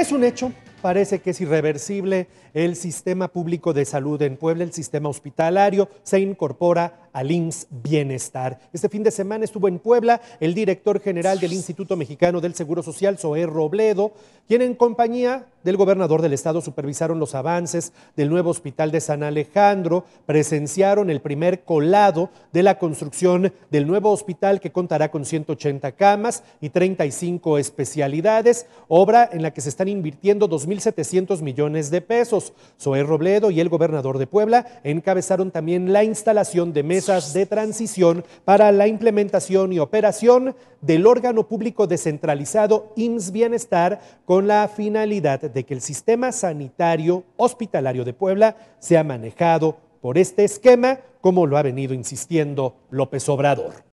Es un hecho, parece que es irreversible. El sistema público de salud en Puebla, el sistema hospitalario, se incorpora al Bienestar. Este fin de semana estuvo en Puebla el director general del Instituto Mexicano del Seguro Social, Zoé Robledo, quien en compañía del gobernador del estado supervisaron los avances del nuevo hospital de San Alejandro, presenciaron el primer colado de la construcción del nuevo hospital que contará con 180 camas y 35 especialidades, obra en la que se están invirtiendo 2.700 millones de pesos. Zoé Robledo y el gobernador de Puebla encabezaron también la instalación de mesas de transición para la implementación y operación del órgano público descentralizado IMSS Bienestar con la finalidad de que el sistema sanitario hospitalario de Puebla sea manejado por este esquema, como lo ha venido insistiendo López Obrador.